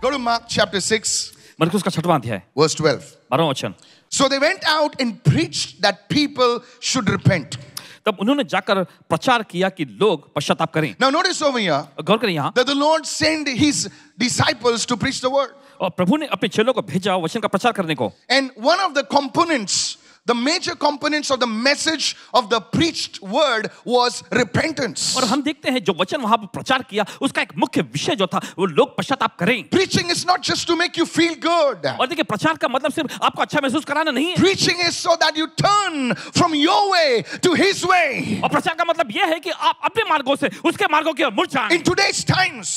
Go to Mark chapter 6. मरकुस उसका छठवां अध्याय verse 12 12वां वचन So they went out and preached that people should repent तब उन्होंने जाकर प्रचार किया कि लोग पश्चाताप करें Now notice over here. गौर करें यहाँ. That the Lord send his disciples to preach the word. और प्रभु ने अपने चेलों को भेजा वचन का प्रचार करने को and one of the components the major components of the message of the preached word was repentance. Preaching is not just to make you feel good. Preaching is so that you turn from your way to his way. In today's times.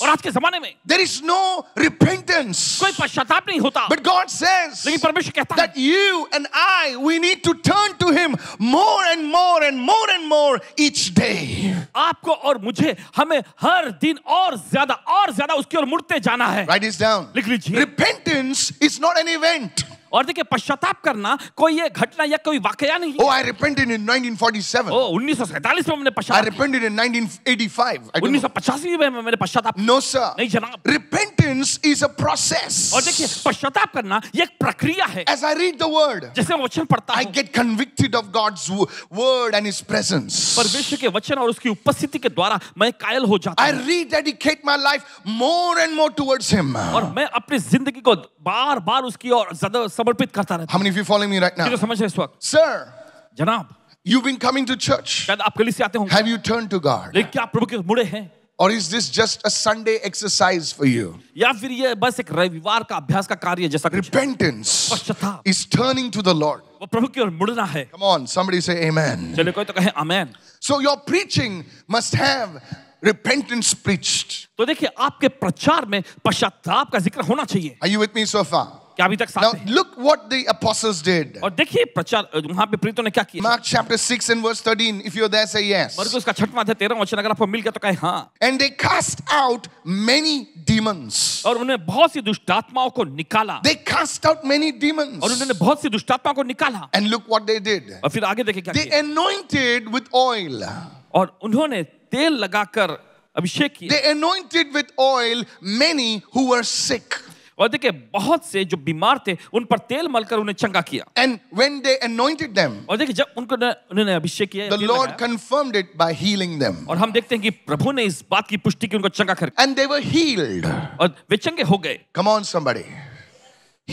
There is no repentance. But God says. That you and I we need need to turn to Him more and more and more and more each day. आपको और मुझे हमें हर दिन और ज्यादा और ज्यादा उसकी ओर मुड़ते जाना है. Write this down. लिख लीजिए. Repentance is not an event. और देखिए पश्चाताप करना कोई ये घटना या कोई वाकया नहीं ओ आई रिपेंट इन 1947 ओ 1947 में मैंने पश्चाताप आई रिपेंट इन 1985 में मैंने पश्चाताप नो सर नहीं जनाब रिपेंटेंस इज अ प्रोसेस और देखिए पश्चाताप करना ये एक प्रक्रिया है as I read the word जैसे वचन पढ़ता हूं I get convicted of God's word and his presence परमेश्वर के वचन और उसकी उपस्थिति के द्वारा मैं कायल हो जाता हूं I rededicate my life more and more towards him और मैं अपनी जिंदगी को बार-बार उसकी और ज्यादा समर्पित करता रहता How many of you following me right now? समझ रहे इस वक्त Sir. जनाब You've been coming to church. शायद आप कली से आते होंगे Have you turned to God? लेकिन क्या आप प्रभु के मुड़े हैं Or is this just a Sunday exercise for you? या फिर ये बस एक रविवार का अभ्यास का कार्य जैसा कुछ है। Repentance पश्चाताप is turning to the Lord. वो प्रभु की ओर मुड़ना है Come on, somebody say amen. चले कोई तो कहे amen So your preaching must have repentance preached. तो देखिए आपके प्रचार में पश्चाताप का जिक्र होना चाहिए Are you with me so far? क्या अभी तक साथ Now look what the apostles did. और देखिए प्रचार वहां पे प्रेरितों ने क्या किया? Mark chapter 6 and verse 13 if you're there say yes. मरकुस का 6वां अध्याय 13वां वचन अगर आपको मिल गया तो कहे हां. And they cast out many demons. और उन्होंने बहुत सी दुष्ट आत्माओं को निकाला. They cast out many demons. और उन्होंने बहुत सी दुष्ट आत्माओं को निकाला. And look what they did. और फिर आगे देखिए क्या किया? They anointed with oil. और उन्होंने तेल लगाकर अभिषेक किया. They anointed with oil many who were sick. और देखिए बहुत से जो बीमार थे उन पर तेल मलकर उन्हें चंगा किया and when they anointed them और देखिए जब उनको उन्होंने अभिषेक किया the Lord confirmed it by healing them और हम देखते हैं कि प्रभु ने इस बात की पुष्टि की उनको चंगा कर एंड दे वर हील्ड और वे चंगे हो गए कम ऑन समबडी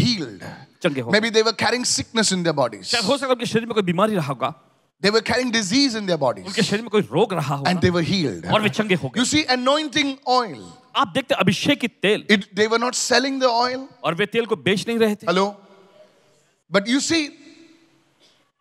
हील्ड चंगे हो maybe they were carrying sickness in their bodies शायद हो सकता है उनके शरीर में कोई बीमारी रहा होगा They were carrying disease in their bodies. And they were healed. You see, anointing oil. आप देखते अभिषेक की तेल. It, they were not selling the oil. को बेच नहीं रहे थे. Hello. But you see,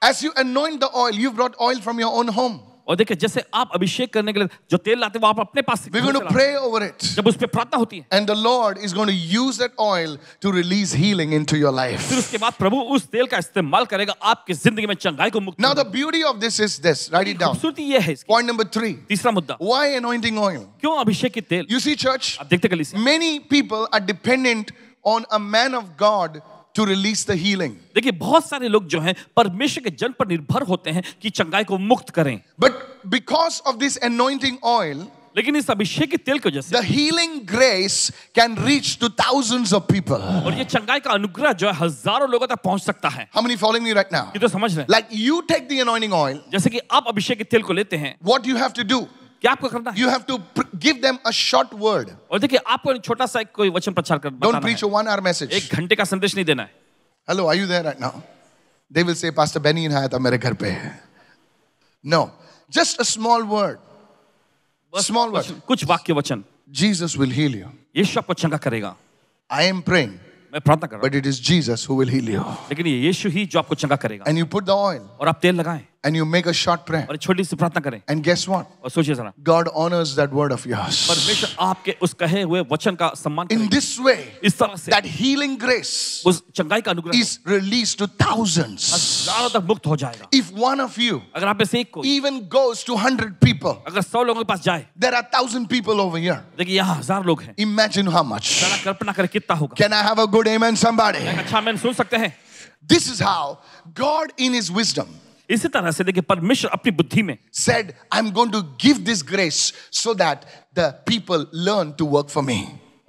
as you anoint the oil, you brought oil from your own home. और देखिए जैसे आप अभिषेक करने के लिए जो तेल लाते हैं वो आप अपने पास We're going to pray over it. जब उस पे प्रार्थना होती है And the Lord is going to use that oil to release healing into your life. फिर उसके बाद प्रभु उस तेल का इस्तेमाल करेगा आपकी जिंदगी में चंगाई को मुक्त Now the beauty of this is this. Write it down. खूबसूरती ये है इसकी. Point number three. तीसरा मुद्दा. Why anointing oil? क्यों अभिषेक की तेल? You see church. आप देखते कलीसिया. Many people are dependent on a man of God to release the healing. देखिए बहुत सारे लोग जो हैं परमेश्वर के जल पर निर्भर होते हैं कि चंगाई को मुक्त करें But because of this anointing oil, लेकिन इस अभिषेक के तेल की वजह से the healing grace can reach to thousands of people. और ये चंगाई का अनुग्रह जो है हजारों लोगों तक पहुंच सकता है How many following me right now? ये तो समझ रहे हैं Like you take the anointing oil, जैसे कि आप अभिषेक के तेल को लेते हैं What you have to do? क्या आपको करना you have to give them a short word और देखिए आपको छोटा सा कोई वचन प्रचार करना don't preach one hour message एक घंटे का संदेश नहीं देना है hello are you there right now they will say pastor Benny Hinn हायत मेरे घर पे है no just a small word small word कुछ वाक्य वचन जीसस विल हील यू यीशु आपको चंगा करेगा आई एम प्रेइंग मैं प्रार्थना कर रहा हूं but it is Jesus who will heal you लेकिन ये यीशु ही जो आपको चंगा करेगा and you put the oil और आप तेल लगाएं and you make a short prayer and guess what God honors that word of yours आपके उस कहे हुए वचन का सम्मान in this way इस तरह से that healing grace is released to thousands if one of you even goes to 100 people there are 1000 people over here देखिए यहाँ हजार लोग हैं imagine how much can i have a good amen somebody अच्छा सुन सकते हैं this is how god in his wisdom इसी तरह से देखिए परमेश्वर अपनी बुद्धि में said I am going to give this grace so that the people learn to work for me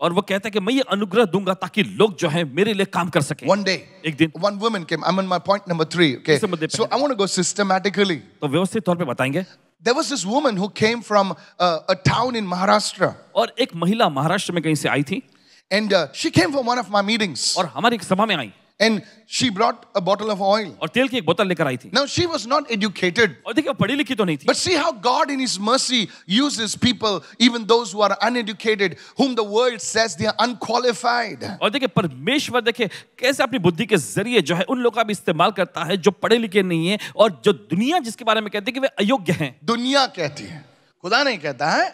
और वो कहता है कि मैं ये अनुग्रह दूंगा ताकि लोग जो हैं मेरे लिए काम कर सके वन डे एक दिन one woman came I am on my point number 3 okay so I want to go systematically तो व्यवस्थित तौर पे बताएंगे there was this woman who came from a town in Maharashtra और एक महिला महाराष्ट्र में कहीं से आई थी and she came from one of my meetings और हमारी एक सभा में आई And she brought a bottle of oil. aur tel ki ek बोतल lekar aayi thi Now she was not educated. और देखिए padhi likhi to nahi thi But see how God in His mercy uses people, even those who are uneducated, whom the world says they are unqualified. aur dekhi parmeshwar dekhe kaise apni buddhi ke zariye jo hai un लोगों ka bhi istemal karta hai jo padhe likhe nahi hai aur jo duniya jiske bare mein kehti hai ki ve ayogya hain duniya kehti hai khuda nahi kehta hai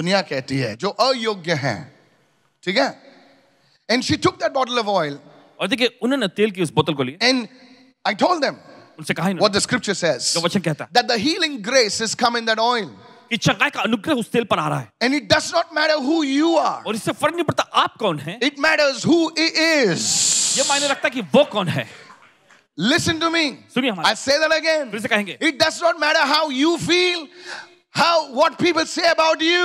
duniya kehti hai jo ayogya hain theek hai And she took that bottle of oil. और देखिए उन्होंने तेल की उस बोतल को ली and I told them उनसे कहा व्हाट द स्क्रिप्चर सेज जो वचन कहता है that the healing grace is come in that oil कि चंगाई का अनुग्रह उस तेल पर आ रहा है and it does not matter who you are और इससे फर्क नहीं पड़ता आप कौन हैं it matters who he is ये मायने रखता कि वो कौन है Listen to me. सुनिए हमारे. I say that again. फिर से कहेंगे. It does not matter how you feel, how what people say about you.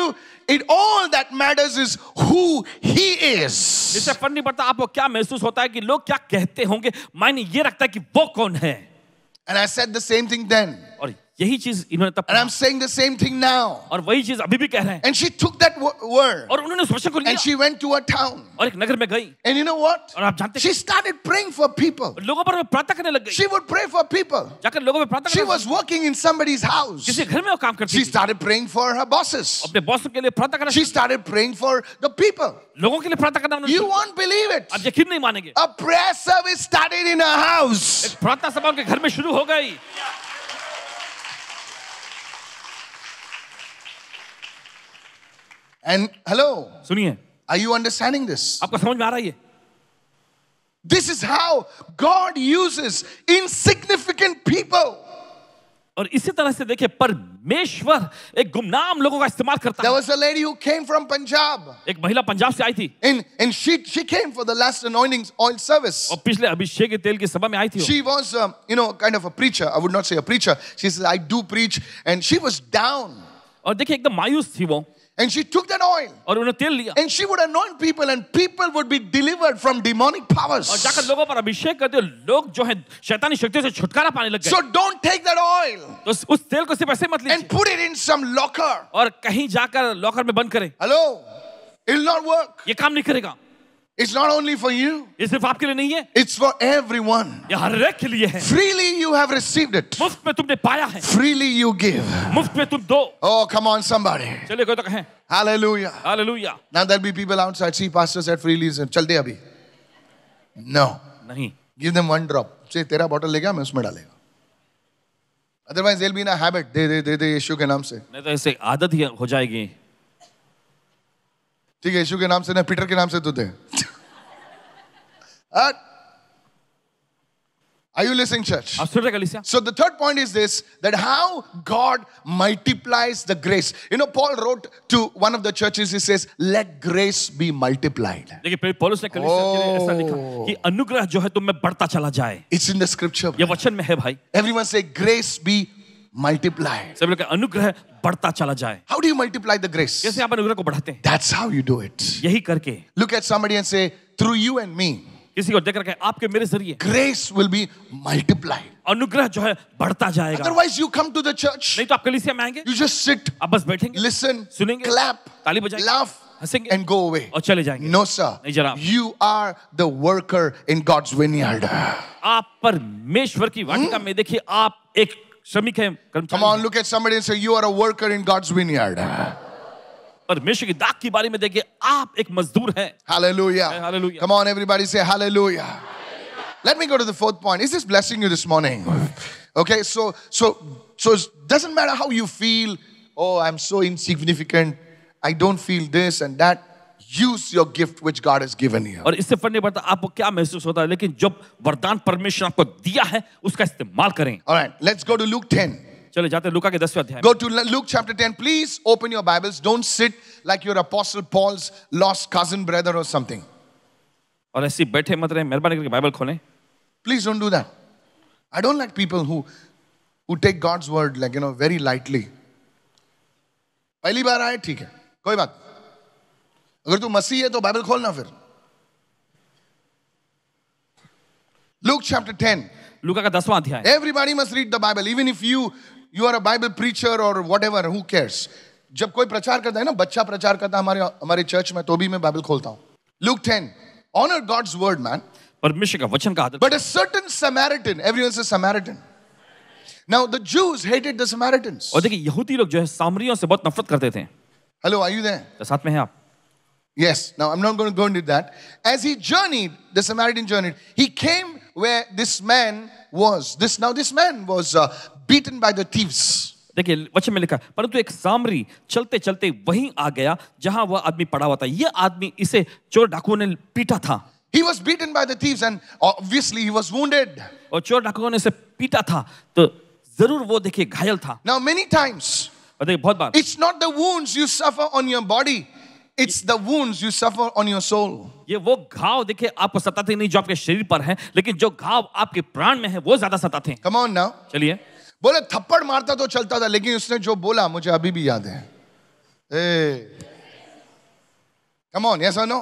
it all that matters is who he is. इससे फर्क नहीं पड़ता आपको क्या महसूस होता है कि लोग क्या कहते होंगे मायने ये रखता है कि वो कौन है. And I said the same thing then. और यही चीज इन्होंने तब And I'm saying the same thing now. और वही चीज अभी भी कह रहे हैं. And she took that word. और उन्होंने उस वचन को लिया. And she went to a town. और एक नगर में गई. And you know what? और आप जानते हैं. She started praying for people. लोगों पर प्रार्थना करने लग गई. She would pray for people. जाकर लोगों पर प्रार्थना. She was working in somebody's house. किसी घर में वो काम करती थी. She started praying for her bosses. अपने बॉसों के लिए प्रार्थना करना. She started praying for the people. लोगों के लिए प्रार्थना करना You won't believe it. आप यकीन नहीं मानेंगे. A prayer service started in her house. एक प्रार्थना सभा उनके घर में शुरू हो गई. Yeah. And hello. सुनिए. Are you understanding this? आपको समझ में आ रहा है ये? This is how God uses insignificant people. और इसी तरह से देखे परमेश्वर एक गुमनाम लोगों का इस्तेमाल करता There was a lady who came from Punjab. एक महिला पंजाब से आई थी. And in she she came for the last anointing oil service. और पिछले अभिषेक के तेल की सभा में आई थी. She was um, you know kind of a preacher. I would not say a preacher. She says I do preach and she was down. और देखिए एकदम मायूस थी वो. And she took that oil. और उन्होंने तेल लिया. And she would anoint people, and people would be delivered from demonic powers. और जाकर लोगों पर अभिषेक कर दिया. लोग जो है शैतानी शक्तियों से छुटकारा पाने लग गए. So don't take that oil. तो उस तेल को सिर्फ ऐसे मत लीजिए. And put it in some locker. और कहीं जाकर लॉकर में बंद करें. Hello. It will not work. ये काम नहीं करेगा. It's not only for you. ये सिर्फ आपके लिए नहीं है. It's for everyone. ये हर एक के लिए है. Freely you have received it. मुफ्त में तुमने पाया है. Freely you give. मुफ्त में तुम दो. Oh, come on somebody. चलिए कोई तो कहें. Hallelujah. Hallelujah. Now there'll be people outside. See, pastor said freely is चल दे अभी. No. नहीं. Give them one drop. से तेरा बॉटल ले गया मैं उसमें डालेगा. Otherwise they'll be in a habit. दे दे दे दे यीशु के नाम से. नहीं तो ऐसे आदत ही हो जाएगी. ठीक है यीशु के नाम से ना पीटर के नाम से तो दे. Uh, Are you listening, church? So the third point is this that how God multiplies the grace. You know, Paul wrote to one of the churches, he says, Let grace be multiplied. Oh. It's in the scripture. Brother. Everyone say, Grace be multiplied. How do you multiply the grace? That's how you do it. Look at somebody and say, Through you and me. किसी को देखकर रखा आपके मेरे जरिए grace will be multiply अनुग्रह जो है बढ़ता जाएगा otherwise you come to the church नहीं तो आप कलीसिया में आएंगे यू जस्ट सिट अब बस बैठेंगे लिसन सुनेंगे क्लैप ताली बजाएंगे लाफ हंसेंगे and go away. और चले जाएंगे. No sir. नहीं जनाब. You are the worker in God's vineyard. आप परमेश्वर की वाटिका hmm? में देखिए आप एक श्रमिक हैं. कर्मचारी Come on, look at somebody and say you are a worker in God's vineyard. परमेश्वर की दाग की बारी में देखिए आप एक मजदूर हैं hallelujah hallelujah come on everybody say hallelujah let me go to the fourth point is this blessing you this morning okay so so so doesn't matter how you feel oh I am so insignificant I don't feel this and that Use your gift which God has given you. और इससे फर्क नहीं पड़ता आपको क्या महसूस होता है लेकिन जब वरदान परमेश्वर आपको दिया है उसका इस्तेमाल करें All right, let's go to Luke चलो जाते हैं लुका के दसवें अध्याय go to Luke chapter 10 please open your Bibles don't sit like your apostle Paul's lost cousin brother और समथिंग और ऐसे बैठे मत रहे मेहरबानी करके बाइबल खोलें please don't do that I don't like people who who take God's word like you know very lightly पहली बार आए ठीक है कोई बात अगर तू मसीह है तो बाइबल खोलना फिर लुक चैप्टर टेन लुका का दसवां अध्याय everybody must read the Bible even if you you are a Bible preacher और वट एवर हु केयर्स जब कोई प्रचार करता है ना बच्चा प्रचार करता है हमारे हमारे चर्च में तो भी मैं बाइबल खोलता हूँ Luke ten honour God's word man परमेश्वर का वचन का आदर but a certain Samaritan everyone say Samaritan now the Jews hated the Samaritans और देखिए यहूदी लोग जो है सामरियों से बहुत नफरत करते थे हेलो आर यू देयर तो साथ में हैं आप Yes, now I'm not going to go into that. As he journeyed, the Samaritan journeyed, he came where this man was. This now this man was uh, beaten by the thieves. देखिए वचन में लिखा परंतु एक सामरी चलते चलते वहीं आ गया जहां वह आदमी पड़ा हुआ था यह आदमी इसे चोर डाकुओं ने पीटा था He was beaten by the thieves and obviously he was wounded. और चोर डाकुओं ने इसे पीटा था तो जरूर वो देखिए घायल था. Now many times. और देखिए बहुत बार. It's not the wounds you suffer on your body. It's the wounds you suffer on your soul. ये वो घाव देखिए आपको सताते नहीं जो आपके शरीर पर है लेकिन जो घाव आपके प्राण में है वो ज्यादा सताते हैं। Come on now. चलिए। बोले थप्पड़ मारता तो चलता था लेकिन उसने जो बोला मुझे अभी भी याद है eh come on yes no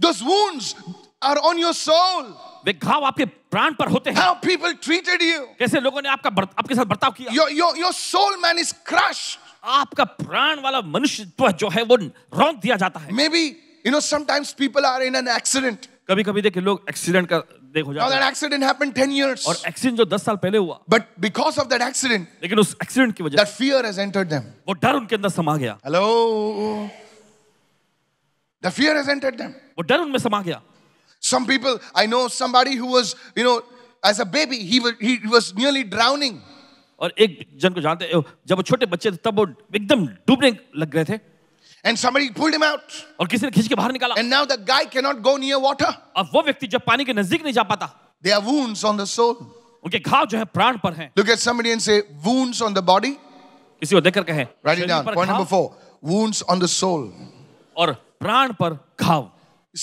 those wounds are on your soul वे घाव आपके प्राण पर होते हैं हाउ पीपल ट्रीटेड यू कैसे लोगों ने आपका आपके साथ बर्ताव किया your your soul man is crushed आपका प्राण वाला मनुष्य जो है वो रोक दिया जाता है maybe you know sometimes people are in an accident कभी कभी देखिए लोग एक्सीडेंट का देखो हो जाता है एक्सीडेंट हैपेंड 10 इयर्स और एक्सीडेंट जो 10 साल पहले हुआ but because of that accident लेकिन उस एक्सीडेंट की वजह that fear has entered them वो डर उनके अंदर समा गया hello the fear has entered them वो डर उनमें समा गया some people i know somebody who was you know as a baby he was, he was nearly drowning और एक जन को जानते हैं जब वो छोटे बच्चे थे तब वो एकदम डूबने लग गए थे And somebody pulled him out. और किसी ने खींच के बाहर निकाला. And now the guy cannot go near water. अब वो व्यक्ति जब पानी के नजदीक नहीं जा पाता. There are wounds on the soul. उनके घाव जो है प्राण पर हैं. Look at somebody and say wounds on the body. किसी को देखकर कहे. Write it down. Point number four. Wounds on the soul. और प्राण पर घाव.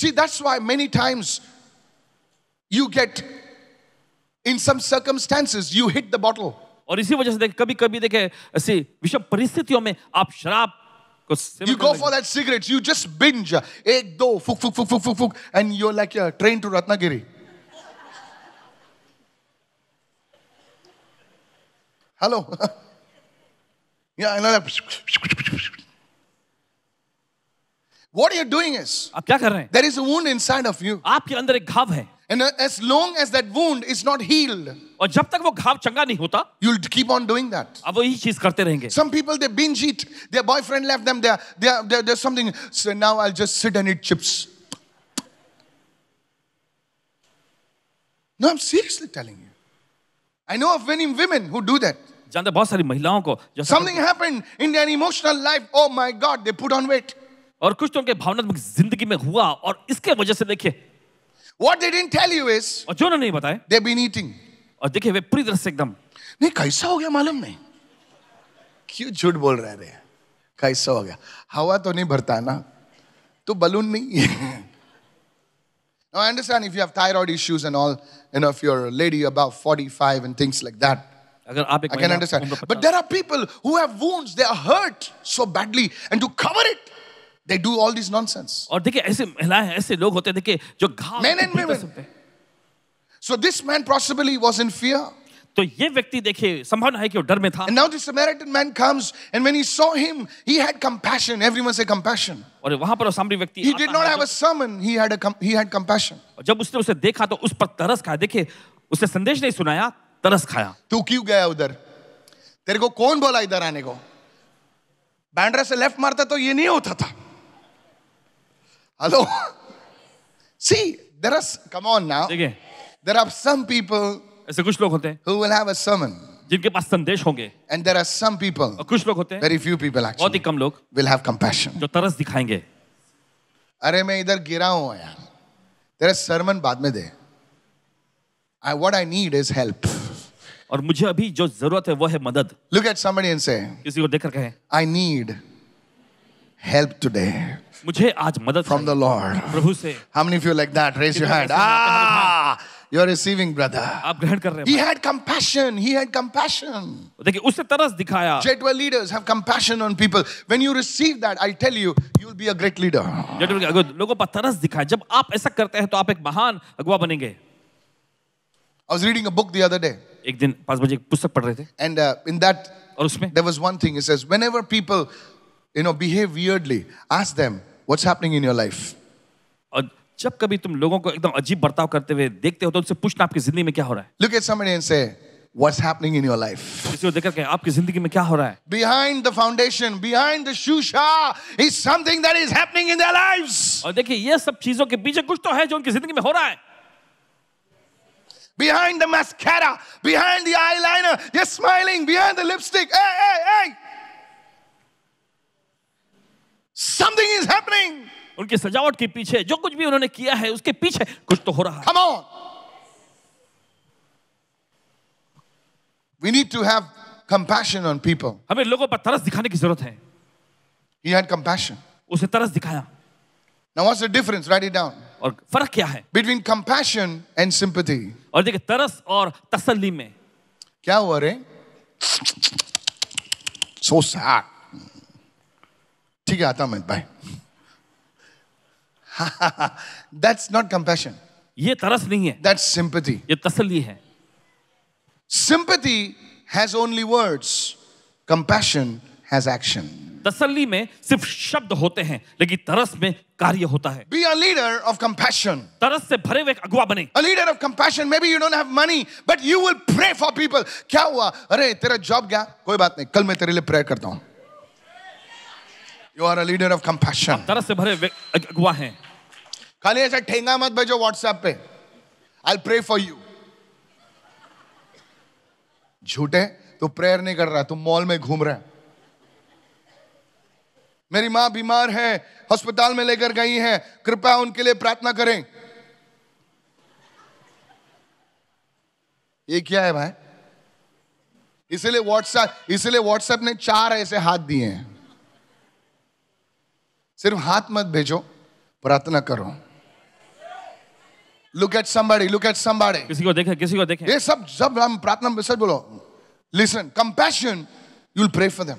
See that's why many times you get in some circumstances you hit the bottle. और इसी वजह से देखे कभी कभी देखे ऐसी विषम परिस्थितियों में आप शराब You go for that cigarette, you just binge. Ek, do, fuk, fuk, fuk, fuk, fuk, fuk, and you're like a train to Ratnagiri. Hello? yeah, I know that. What you're doing is, आप क्या कर रहे हैं? There is a wound inside of you. आपके अंदर एक घाव है. And as long as that wound is not healed, और जब तक वो घाव चंगा नहीं होता you'll keep on doing that. अब वो यही चीज करते रहेंगे. Some people they binge eat. Their boyfriend left them. There, there, there's something. So now I'll just sit and eat chips. No, I'm seriously telling you. I know of many women who do that. जानते बहुत सारी महिलाओं को जो something happened in their emotional life. Oh my God, they put on weight. और कुछ तो उनके भावनात्मक जिंदगी में हुआ और इसके वजह से देखिए what they didn't tell you is they've been eating. और देखिए वे पूरी तरह से एकदम नहीं कैसा हो गया मालूम नहीं क्यों झूठ बोल रहे रे कैसा हो गया हवा तो नहीं भरता ना तो बलून नहीं Now, I understand if you have thyroid issues and all, you know, if you're a lady above 45 and things like that. I can understand. But there are people who have wounds, they are hurt so badly, and to cover it, They do all this nonsense. और देखिए ऐसे महिलाएं ऐसे लोग होते हैं देखिए जो घाव men and women. So this man possibly was in fear. तो ये व्यक्ति देखिए संभावना है कि वो डर में था And now this Samaritan man comes and when he saw him he had compassion everyone say compassion और वहां पर सामरी व्यक्ति He did not have a sermon he had a he had compassion जब उसने उसे देखा तो उस पर तरस खाया देखिए उसने संदेश नहीं सुनाया तरस खाया तू क्यों गया उधर तेरे को कौन बोला इधर आने को बैंड्रा से लेफ्ट मारता तो ये नहीं होता था Hello? See, there are, come on now. देखें There are some people ऐसे कुछ लोग होते हैं who will have a sermon, जिनके पास संदेश होंगे and there are some और people, कुछ लोग होते हैं very few people बहुत ही actually, कम लोग will have compassion. जो तरस दिखाएंगे अरे मैं इधर गिरा हूं यार तेरा sermon बाद में दे I, what I need is help. और मुझे अभी जो जरूरत है वो है मदद Look at somebody and say, किसी को देखकर कहें I need help today. मुझे आज मदद from the Lord. प्रभु से. How many of you like that? Raise your hand. Ah, you're receiving, brother. आप ग्रहण कर रहे हैं. He had compassion. He had compassion. देखिए उसने तरस दिखाया. j leaders have compassion on people. When you receive that, I tell you, you'll be a great leader. j लोगों पर तरस दिखाया. जब आप ऐसा करते हैं तो आप एक महान अगुवा बनेंगे. I was reading a book the other day. एक दिन पास बजे पुस्तक पढ़ रहे थे. And uh, in that, और उसमें there was one thing. It says whenever people you know, behave weirdly, ask them, what's happening in your life? जब कभी तुम लोगों को एकदम अजीब बर्ताव करते हुए देखते हो तो उनसे पूछना आपकी जिंदगी में क्या हो रहा है Look at somebody and say, what's happening in your life. किसी को देखकर कहें आपकी जिंदगी में क्या हो रहा है Behind the foundation, behind the shusha is something that is happening in their lives. और देखिए ये सब चीजों के पीछे कुछ तो है जो उनकी जिंदगी में हो रहा है Behind the mascara, behind the eyeliner, they're smiling, behind the lipstick. Hey, hey, hey! Something is happening. उनकी सजावट के पीछे जो कुछ भी उन्होंने किया है उसके पीछे कुछ तो हो रहा है Come on. We need to have compassion on people. हमें लोगों पर तरस दिखाने की जरूरत है He had compassion. उसे तरस दिखाया Now what's the difference? Write it down. और फर्क क्या है Between compassion and sympathy. और देखिए तरस और तसल्ली में क्या हुआ रे? So sad. ठीक है आता मैं बाय दैट्स नॉट कंपैशन ये तरस नहीं है दैट्स सिंपथी ये तसली है sympathy has only words compassion has action तसली में सिर्फ शब्द होते हैं लेकिन तरस में कार्य होता है be a leader of compassion तरस से भरे हुए अगुवा बने a leader of compassion maybe you don't have money but you will pray for people क्या हुआ अरे तेरा जॉब गया कोई बात नहीं कल मैं तेरे लिए प्रेयर करता हूं You are a leader of compassion. आप तरस से भरे अगुआ हैं खाली ऐसा ठेंगा मत भेजो व्हाट्सएप पे आई प्रे फॉर यू झूठे तो प्रेयर नहीं कर रहा तुम मॉल में घूम रहे मेरी माँ बीमार है अस्पताल में लेकर गई है कृपया उनके लिए प्रार्थना करें ये क्या है भाई इसलिए व्हाट्सएप इसलिए व्हाट्सएप ने चार ऐसे हाथ दिए हैं सिर्फ हाथ मत भेजो प्रार्थना करो look at somebody look at somebody. किसी को देखे किसी को देखे ये सब सब हम प्रार्थना में सच बोलो listen compassion you will pray for them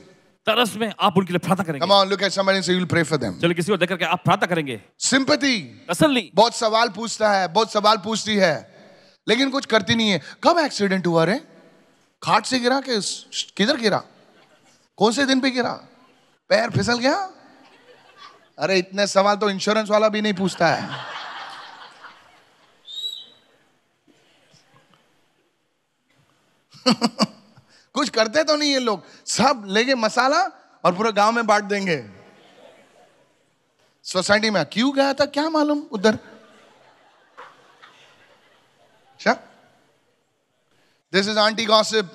तरस में आप उनके लिए प्रार्थना करेंगे come on look at somebody say you will pray for them चलो किसी को देखकर के आप प्रार्थना करेंगे सिंपैथी तसल्ली बहुत सवाल पूछता है बहुत सवाल पूछती है लेकिन कुछ करती नहीं है कब एक्सीडेंट हुआ रे खाट से गिरा कि किधर गिरा कौन से दिन पे गिरा पैर फिसल गया अरे इतने सवाल तो इंश्योरेंस वाला भी नहीं पूछता है कुछ करते तो नहीं ये लोग सब लेके मसाला और पूरे गांव में बांट देंगे सोसाइटी में क्यों गया था क्या मालूम उधर this is aunty gossip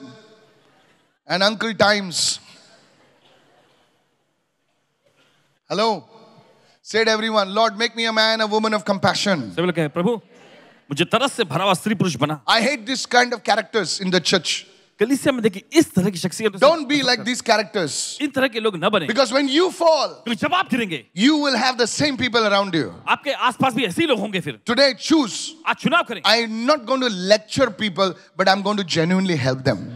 and uncle times hello Said everyone, Lord, make me a man, a woman of compassion. प्रभु मुझे तरस से भरा हुआ स्त्री पुरुष बना I hate this kind of characters in the church. कलीसिया में देखिए इस तरह की शख्सियत से- Don't be like these characters. इन तरह के लोग न बने Because when you fall, जब आप गिरेंगे you will have the same people around you. आपके आसपास भी ऐसे ही लोग होंगे फिर Today, choose. आज चुनाव करें I'm not going to lecture people, but I'm going to genuinely help them.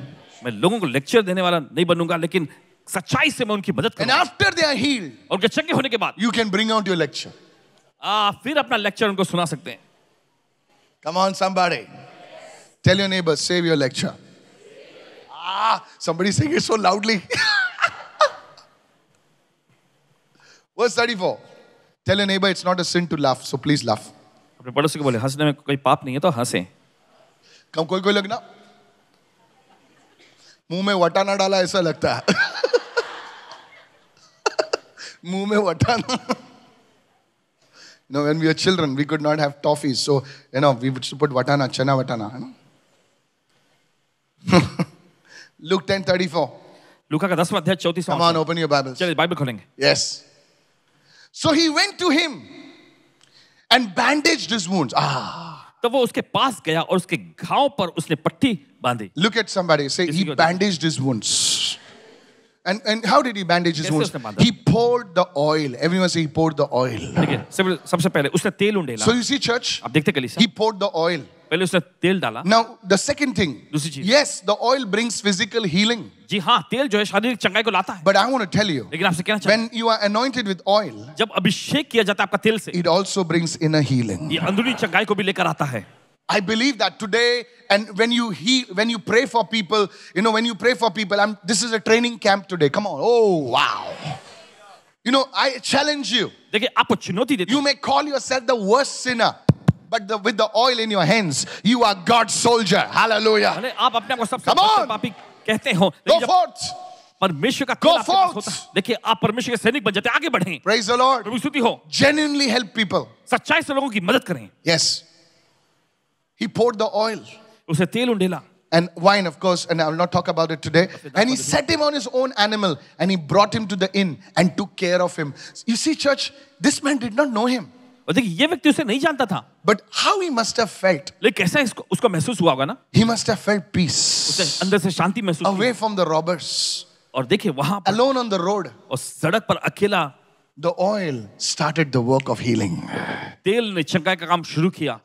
मैं लोगों को लेक्चर देने वाला नहीं बनूंगा लेकिन सच्चाई से मैं उनकी मदद करूंगा आफ्टर दे आर हील्ड और उनके चंगे होने के बाद you can bring out your lecture ah फिर अपना लेक्चर उनको सुना सकते हैं come on somebody tell your neighbour save your lecture ah somebody saying it so loudly verse 34 tell your neighbour it's not a sin to laugh so please laugh अपने पड़ोसी को बोले हंसने में कोई पाप नहीं है तो हंसे कम कोई कोई लगना मुंह में वटाना डाला ऐसा लगता है me watana, you know when we were children, we could not have toffees. So, you know, we would put vatana, chana vatana. You know? Luke 10 34. लुका का दसवां अध्याय Come on, open your Bibles. Yes. So he went to him and bandaged his wounds. Ah. तो वो उसके पास गया और उसके घाव पर उसने पट्टी बांधी Look at somebody. Say, he bandaged his wounds. And, and how did he bandage his wounds? He poured the oil. Everyone say he poured the oil. So you see church? He poured the oil. Now the second thing. Yes, the oil brings physical healing. जी हाँ, तेल जो है चंगाई को लाता है. But I want to tell you. लेकिन आपसे When you are anointed with oil. जब अभिषेक किया जाता है आपका तेल से. It also brings inner healing. ये अंदरूनी चंगाई को भी लेकर आता है. I believe that today, and when you heal, when you pray for people, you know, when you pray for people, I'm, this is a training camp today. Come on. Oh, wow. You know, I challenge you. You may call yourself the worst sinner. But the, with the oil in your hands, you are God's soldier. Hallelujah. Come on. Go forth. परमेश्वर का Go forth. देखिए आप परमेश्वर के सैनिक बन जाते आगे बढ़ें Praise the Lord. प्रभु स्तुति हो Genuinely help people. सच्चाई से लोगों की मदद करें Yes. He poured the oil. उसे तेल उंडेला and wine, of course, and I will not talk about it today. And he set him on his own animal and he brought him to the inn and took care of him. You see, church, this man did not know him. But how he must have felt! He must have felt peace. Away from the robbers. कैसा इसको उसको महसूस हुआ होगा ना he must have felt The oil started the work of healing.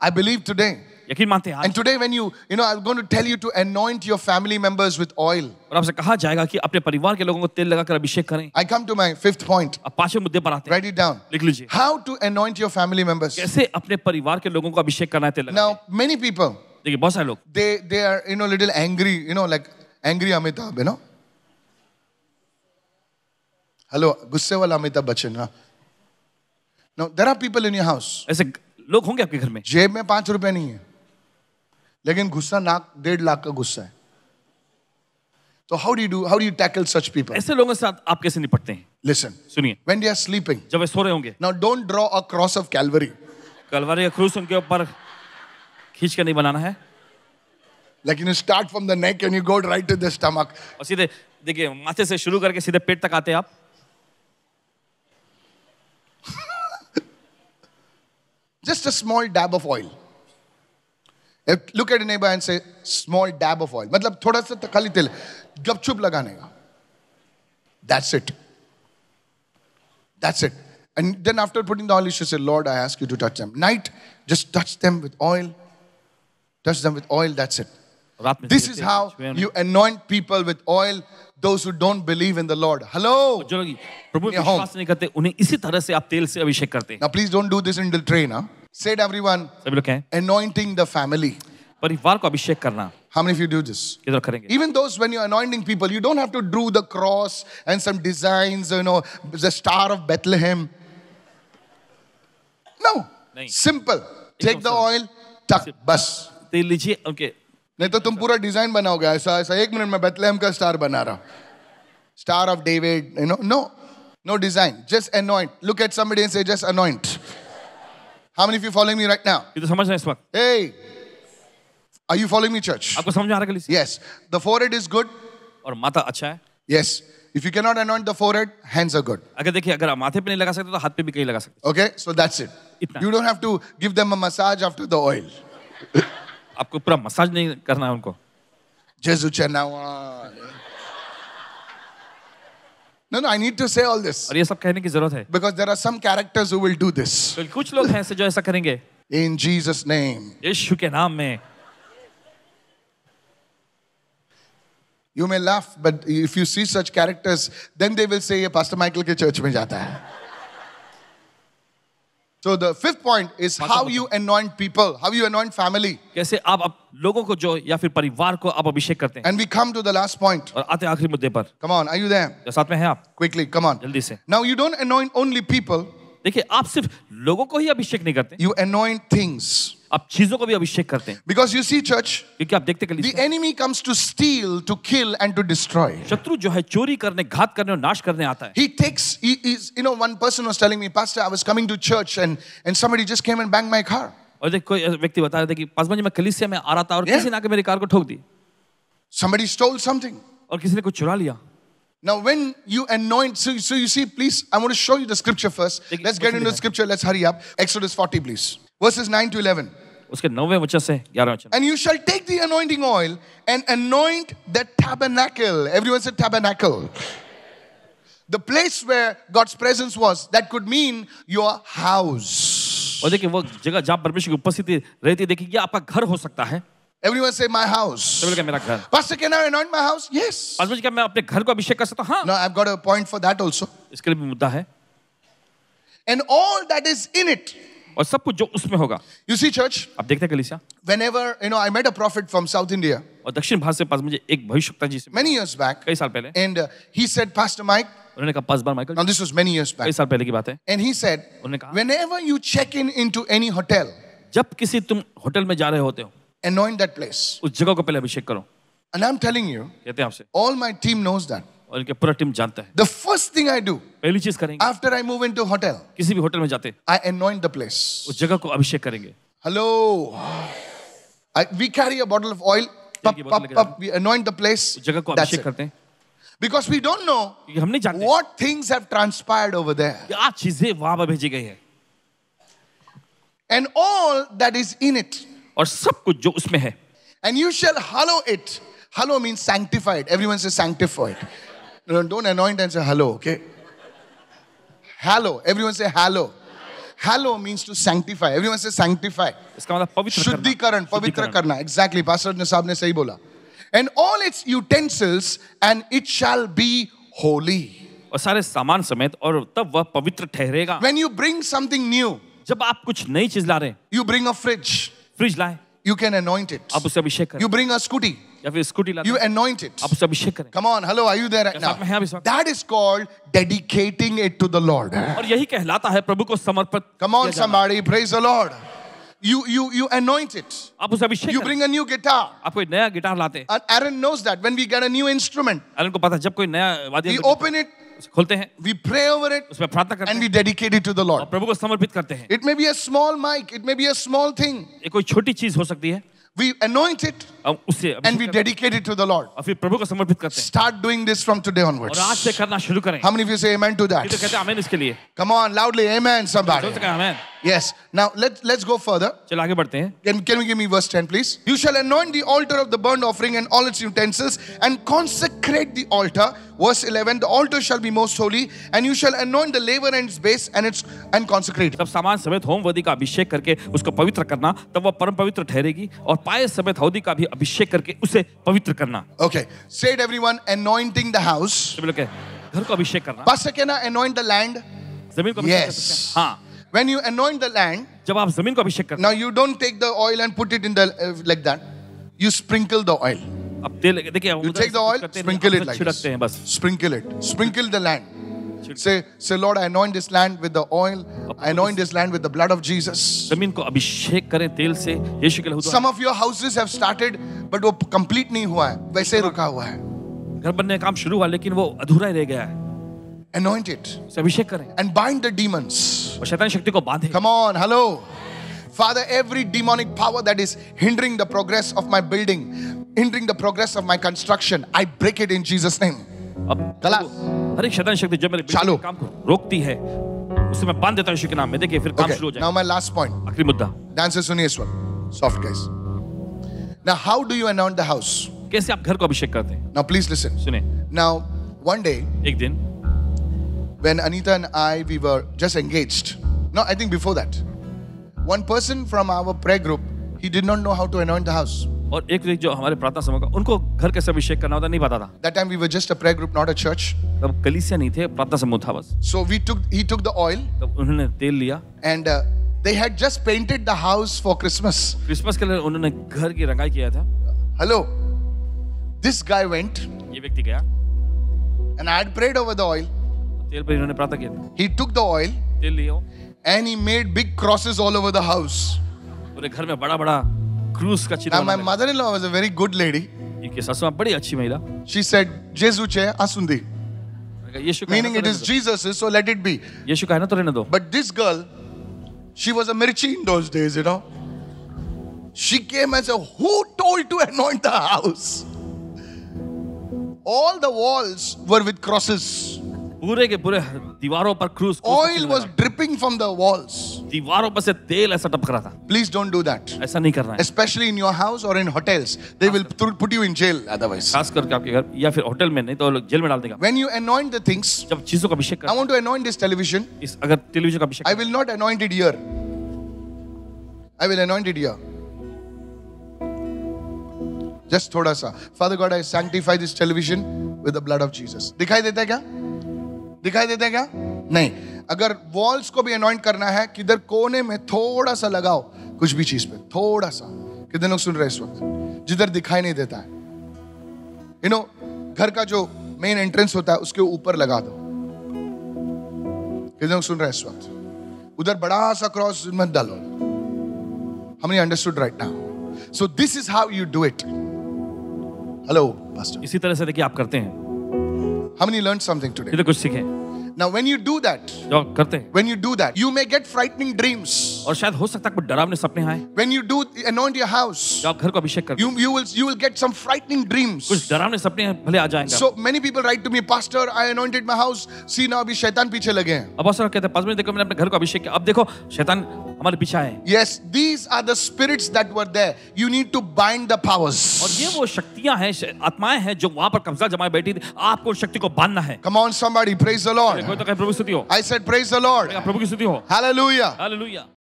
I believe today. यकीन मानते हैं and today when you you know I am going to tell you to anoint your family members with oil और आपसे कहा जाएगा कि अपने परिवार के लोगों को तेल लगाकर अभिषेक करें I come to my fifth point अब पांचवें मुद्दे पर आते हैं राइट इट डाउन लिख लीजिए how to anoint your family members कैसे अपने परिवार के लोगों को अभिषेक करना है तेल नाउ मेनी पीपल देखिए बहुत सारे लोग they they are you know little angry you know like angry Amitabh you know hello गुस्से वाला अमिताभ बच्चन ना no there are people in your house ऐसे लोग होंगे आपके घर में जेब में पांच रुपए नहीं है लेकिन गुस्सा नाक डेढ़ लाख का गुस्सा है तो how do do how do tackle such people ऐसे लोगों के साथ आप कैसे निपटते हैं लिसन सुनिए व्हेन दे आर स्लीपिंग जब वे सो रहे होंगे now don't draw a cross of Calvary Calvary का क्रूस उनके ऊपर खींच के नहीं बनाना है लेकिन start from the neck and you go right to the stomach और सीधे देखिए माथे से शुरू करके सीधे पेट तक आते हैं आप just a small dab of oil Look at a neighbor and say, small dab of oil. मतलब थोड़ा सा खाली तेल गपचुप लगाने का That's it. That's it. And then after putting the oil, you should say, Lord, I ask you to touch them. Night, just touch them with oil. Touch them with oil, that's it. This is how you anoint people with oil, those who don't believe in the Lord. Hello? प्रभु विश्वास नहीं करते उन्हें इसी तरह से आप तेल से अभिषेक करते हैं। Now please don't do this in the train, huh? Said everyone. Anointing the family. परिवार को अभिषेक करना How many of you do this? इधर करेंगे Even those when you're anointing people, you don't have to do the cross and some designs, you know, the star of Bethlehem. No. नहीं Simple. Take the oil, tuck, bus. तेल लीजिए Okay. नहीं तो तुम पूरा design बनाओगे ऐसा ऐसा एक मिनट में बेथलेहम का स्टार बना रहा हूं star of David you know no no design just anoint look at somebody and say just anoint How many of you following me right now? ये तो समझ रहे हैं इस वक्त. Hey, are you following me, church? आपको समझ आ रहा है Yes, the forehead is good. और माथा अच्छा है. Yes. If you cannot anoint the forehead, hands are good. अगर देखिए अगर आप माथे पे नहीं लगा सकते तो हाथ पे भी कहीं लगा सकते. Okay, so that's it. इतना. You don't have to give them a massage after the oil. आपको पूरा मसाज नहीं करना है उनको. Jesus Chanawa. No, no, I need to say all this. और ये सब कहने की जरूरत है. Because there are some characters who will do this. कुछ लोग हैं जो ऐसा करेंगे. In Jesus' name. यीशु के नाम में. You may laugh, but if you see such characters, then they will say, Pastor Michael के church में जाता है. So the fifth point is how you anoint people, how you anoint family. कैसे आप लोगों को जो या फिर परिवार को आप अभिषेक करते हैं. And we come to the last point. और आते आखिरी मुद्दे पर. Come on, are you there? साथ में हैं आप. Quickly, come on. जल्दी से. Now you don't anoint only people. देखिए आप सिर्फ लोगों को ही अभिषेक नहीं करते यू अनोइंट थिंग्स आप चीजों को भी अभिषेक करते हैं बिकॉज यू सी चर्च क्योंकि आप देखते कलिस the enemy comes to steal to kill and to destroy शत्रु जो है चोरी करने घात करने और नाश करने आता है he takes you know one person was telling me pastor I was coming to church and and somebody just came and bang my car और देखो कोई व्यक्ति बता रहा था कि पासवान जी मैं कलीसिया में आ रहा था और yeah. किसी ने आके मेरी कार को ठोक दी somebody stole something और किसी ने कुछ चुरा लिया Now, when you anoint, so, so you see, please, I want to show you the scripture first. Let's get into the scripture. Let's hurry up. Exodus 40, please. Verses 9 to 11. उसके नौवे वचन से ग्यारह वचन and you shall take the anointing oil and anoint the tabernacle everyone say tabernacle The place where God's presence was, that could mean your house. और देखिए वो जगह जहाँ परमेश्वर की उपस्थिति रहती देखिए ये आपका घर हो सकता है Everyone say my house. सब लोग कहें, मेरा घर Pastor, can I anoint my house? Yes. आज मुझे क्या मैं अपने घर को अभिषेक कर सकता हूँ हाँ Now I've got a point for that also. इसके लिए भी मुद्दा है And all that is in it. और सब कुछ जो उसमें होगा You see, church, आप देखते हैं कलिसिया whenever, you know, I met a prophet from South India और दक्षिण भारत से पास मुझे एक भविष्यता जी से many years back, कई साल पहले and uh, he said, Pastor Mike, उन्होंने कहा पास बार Michael now this was many years कई back, साल पहले की बात है and he said, उन्होंने कहा whenever you check in into any hotel, जब किसी तुम होटल में जा रहे होते हो anoint that place उस जगह को पहले अभिषेक करो and i'm telling you कहते हैं आपसे all my team knows that और इनके पूरा टीम जानता है the first thing I do पहली चीज करेंगे after I move into hotel किसी भी होटल में जाते आई अनॉइंट द प्लेस उस जगह को अभिषेक करेंगे hello we carry a bottle of oil we anoint the place जगह को अभिषेक करते हैं because we don't know हम नहीं जानते what things have transpired over there क्या चीजें वहां पर भेजी गई है and all that is in it और सब कुछ जो उसमें है and you shall hallow it hallow mean sanctified everyone say sanctified don't anoint and say hallow okay hallow everyone say hallow hallow means to sanctify everyone say sanctify इसका मतलब पवित्र शुद्धिकरण पवित्र करना एग्जैक्टली पास्टर साहब ने सही बोला and all its utensils and it shall be holy और सारे सामान समेत और तब वह पवित्र ठहरेगा when you bring something new जब आप कुछ नई चीज ला रहे you bring a fridge fridge लाए यू कैन अनॉइंट इट आप उसे अभिषेक करें यू ब्रिंग अ स्कूटी या फिर स्कूटी लाते यू अनॉइंट इट आप उसे अभिषेक करें come on hello are you there right now मैं हूं that is called dedicating it to the Lord और यही कहलाता है प्रभु को समर्पित come on somebody praise the Lord You you you anoint it. आप उसे अभिषेक You bring a new guitar. आप कोई नया गिटार लाते हैं. And Aaron knows that when we get a new instrument. Aaron को पता है जब कोई नया वाद्य. We open it. खोलते हैं वी प्रे ओवर इट उसमें प्रार्थना करते हैं and we dedicate it to the Lord प्रभु को समर्पित करते हैं it may be a small mic it may be a small thing ये कोई छोटी चीज हो सकती है वी अनॉइंट इट हम उसे and we dedicated to the Lord और फिर प्रभु को समर्पित करते हैं start doing this from today onwards और आज से करना शुरू करें हाउ मेनी ऑफ यू से आमेन टू दैट ये तो कहते हैं आमेन इसके लिए come on loudly amen somebody जोर से amen yes now let's let's go further चलो आगे बढ़ते हैं can can you give me verse 10 please you shall anoint the altar of the burn offering and all its utensils and consecrate the altar verse 11 the altar shall be most holy and you shall anoint the laver and its base and its and consecrate जब सामान समेत home का अभिषेक करके उसको पवित्र करना तब वह परम पवित्र ठहरेगी और पाए समेत हौदी का भी अभिषेक करके उसे पवित्र करना okay said everyone anointing the house सभी लोग घर को अभिषेक करना pastor can I anoint the land जमीन को अभिषेक यस हां when you anoint the land जब आप जमीन को अभिषेक करते हो now you don't take the oil and put it in the like that you sprinkle the oil अब तेल देखिए you take the oil sprinkle it like छिड़कते हैं बस sprinkle it sprinkle the land Say, say, Lord, I anoint this land with the oil. I anoint this land with the blood of Jesus. जमीन को अभिषेक करें तेल से यीशु के लहू Some of your houses have started, but वो complete नहीं हुआ है वैसे रुका हुआ है घर बनने का काम शुरू हुआ लेकिन वो अधूरा ही रह गया है Anoint it. अभिषेक करें And bind the demons. और शैतान शक्ति को बांधे Come on, hello. Father, every demonic power that is hindering the progress of my building, hindering the progress of my construction, I break it in Jesus' name. अब खलास हर एक शैतान शक्ति जब मेरे चालू काम को रोकती है उसे मैं बांध देता हूं यीशु के नाम में देखिए फिर काम शुरू हो जाएगा नाउ माय लास्ट पॉइंट आखिरी मुद्दा डांसर सुनिए इस वक्त soft guys now how do you announce the house कैसे आप घर को अभिषेक करते हैं नाउ प्लीज लिसन सुने नाउ वन डे एक दिन when Anita and I we were just engaged no I think before that one person from our prayer group he did not know how to announce the house और एक व्यक्ति तो जो हमारे प्रार्थना समूह का उनको घर कैसे अभिषेक करना होता नहीं पता था that time we were just a prayer group not a church तब कलीसिया नहीं थे प्रार्थना समूह था बस so we took he took the oil तब उन्होंने तेल लिया and they had just painted the house for Christmas Christmas के लिए उन्होंने घर की रंगाई किया था हेलो दिस गाय वेंट ये व्यक्ति गया and I had prayed over the oil तेल पर इन्होंने प्रार्थना किया था ही टुक द ऑयल तेल लिया and he made big crosses all over the house पूरे घर में बड़ा बड़ा क्रूस का चिन्ह my mother in law was a very good lady. इनकी सासू बड़ी अच्छी महिला She said, "Jesus che asundi." Yeshu Meaning it is Jesus, so let it be. यीशु का है ना तो रहने दो But this girl, she was a mirchi in those days, you know. She came and said, Who told to anoint the house? All the walls were with crosses. पूरे के पूरे दीवारों पर क्रूस Oil was dripping from the walls. दीवारों पर से तेल ऐसा टपक रहा था प्लीज डोंट डू दैट ऐसा नहीं करना स्पेशली इन योर हाउस और in hotels they will put you in jail otherwise खास करके आपके घर या फिर होटल में नहीं तो लोग जेल में डाल देगा when you anoint the things जब चीजों का अभिषेक I want to anoint this television इस अगर टेलीविजन का अभिषेक I will not anoint it here I will anoint it here just थोड़ा सा father God I sanctify this television with the blood of Jesus दिखाई देता है क्या दिखाई देता है क्या नहीं अगर वॉल्स को भी अनॉइंट करना है किधर कोने में थोड़ा सा लगाओ कुछ भी चीज पे थोड़ा सा कितने लोग सुन रहे इस वक्त जिधर दिखाई नहीं देता है यू नो घर का जो मेन एंट्रेंस होता है उसके ऊपर लगा दो कितने लोग सुन रहे हैं इस वक्त उधर बड़ा सा क्रॉस मत डालो हमने understood right now so this is how you do it hello इसी तरह से देखिए आप करते हैं हमने लर्न समथिंग टुडे कुछ सीखे Now when you do that, जो करते हैं when you do that, you may get frightening dreams. और शायद हो सकता है कुछ डरावने सपने आए. When you do anoint your house, जो घर को अभिषेक करते हैं, you you will you will get some frightening dreams. कुछ डरावने सपने भले आ जाएंगे. So many people write to me, Pastor, I anointed my house. See now अभी शैतान पीछे लगे हैं. अब ऐसा कहते हैं, पास में देखो मैंने अपने घर को अभिषेक किया. अब देखो शैतान हमारे पीछे आए yes these are the spirits that were there you need to bind the powers और ये वो शक्तियां हैं आत्माएं हैं जो वहां पर कब्जा जमाए बैठी थी आपको शक्ति को बांधना है come on somebody praise the Lord कोई तो कहे प्रभु स्तुति हो I said praise the Lord प्रभु की स्तुति हो हालेलुया हालेलुया